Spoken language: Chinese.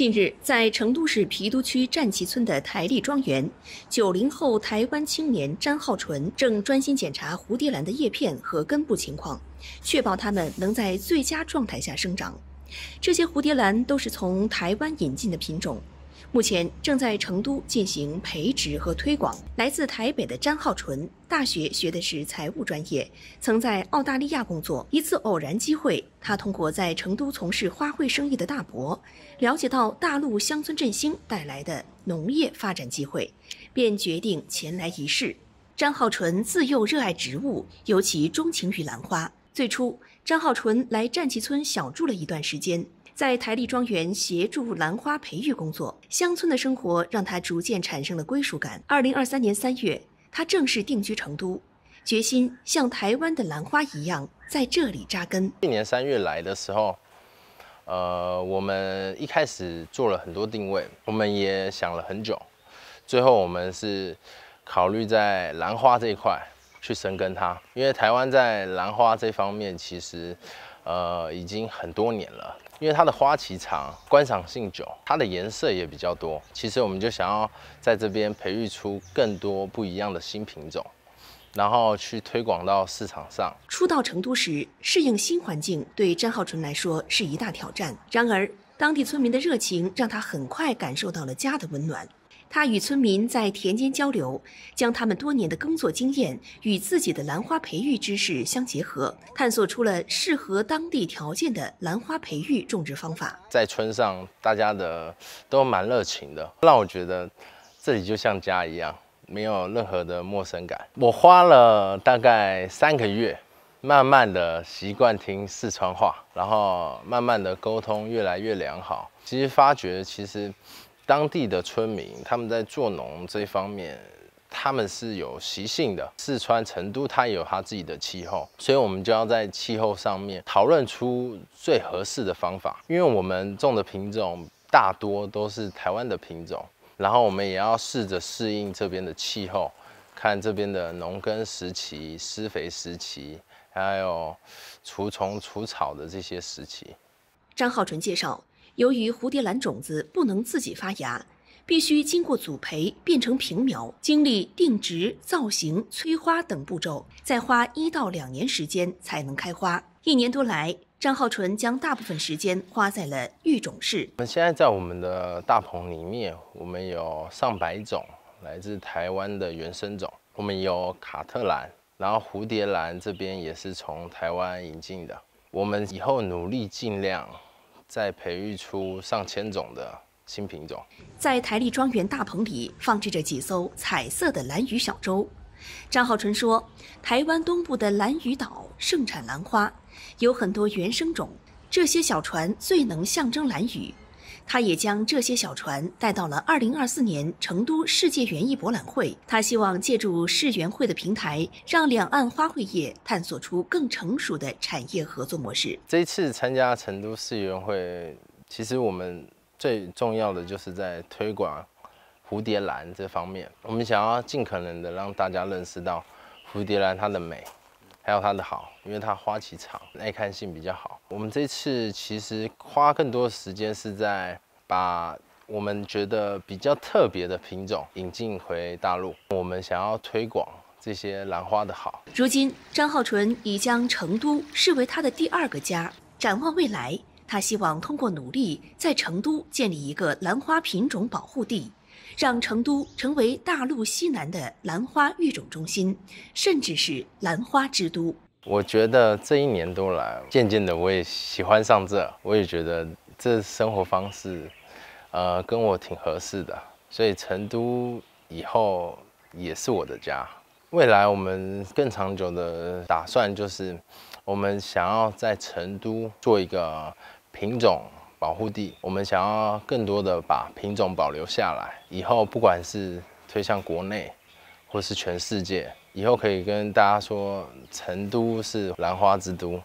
近日，在成都市郫都区战旗村的台力庄园，九零后台湾青年詹浩纯正专心检查蝴蝶兰的叶片和根部情况，确保它们能在最佳状态下生长。这些蝴蝶兰都是从台湾引进的品种。目前正在成都进行培植和推广。来自台北的张浩纯，大学学的是财务专业，曾在澳大利亚工作。一次偶然机会，他通过在成都从事花卉生意的大伯，了解到大陆乡村振兴带来的农业发展机会，便决定前来一试。张浩纯自幼热爱植物，尤其钟情于兰花。最初，张浩纯来战旗村小住了一段时间。在台丽庄园协助兰花培育工作，乡村的生活让他逐渐产生了归属感。二零二三年三月，他正式定居成都，决心像台湾的兰花一样在这里扎根。去年三月来的时候，呃，我们一开始做了很多定位，我们也想了很久，最后我们是考虑在兰花这一块去深耕它，因为台湾在兰花这方面其实。呃，已经很多年了，因为它的花期长，观赏性久，它的颜色也比较多。其实我们就想要在这边培育出更多不一样的新品种，然后去推广到市场上。初到成都时，适应新环境对詹浩纯来说是一大挑战。然而，当地村民的热情让他很快感受到了家的温暖。他与村民在田间交流，将他们多年的耕作经验与自己的兰花培育知识相结合，探索出了适合当地条件的兰花培育种植方法。在村上，大家的都蛮热情的，让我觉得这里就像家一样，没有任何的陌生感。我花了大概三个月，慢慢的习惯听四川话，然后慢慢的沟通越来越良好。其实发觉，其实。当地的村民他们在做农这方面，他们是有习性的。四川成都它有它自己的气候，所以我们就要在气候上面讨论出最合适的方法。因为我们种的品种大多都是台湾的品种，然后我们也要试着适应这边的气候，看这边的农耕时期、施肥时期，还有除虫除草的这些时期。张浩纯介绍。由于蝴蝶兰种子不能自己发芽，必须经过组培变成平苗，经历定植、造型、催花等步骤，再花一到两年时间才能开花。一年多来，张浩纯将大部分时间花在了育种室。我们现在在我们的大棚里面，我们有上百种来自台湾的原生种，我们有卡特兰，然后蝴蝶兰这边也是从台湾引进的。我们以后努力尽量。再培育出上千种的新品种。在台立庄园大棚里，放置着几艘彩色的蓝鱼小舟。张浩纯说，台湾东部的蓝鱼岛盛产兰花，有很多原生种。这些小船最能象征蓝鱼。他也将这些小船带到了二零二四年成都世界园艺博览会。他希望借助世园会的平台，让两岸花卉业探索出更成熟的产业合作模式。这一次参加成都世园会，其实我们最重要的就是在推广蝴蝶兰这方面。我们想要尽可能的让大家认识到蝴蝶兰它的美。还有它的好，因为它花期长，耐看性比较好。我们这次其实花更多时间是在把我们觉得比较特别的品种引进回大陆。我们想要推广这些兰花的好。如今，张浩纯已将成都视为他的第二个家。展望未来，他希望通过努力在成都建立一个兰花品种保护地。让成都成为大陆西南的兰花育种中心，甚至是兰花之都。我觉得这一年多来，渐渐的我也喜欢上这，我也觉得这生活方式，呃，跟我挺合适的。所以成都以后也是我的家。未来我们更长久的打算就是，我们想要在成都做一个品种。保护地，我们想要更多的把品种保留下来，以后不管是推向国内，或是全世界，以后可以跟大家说，成都是兰花之都。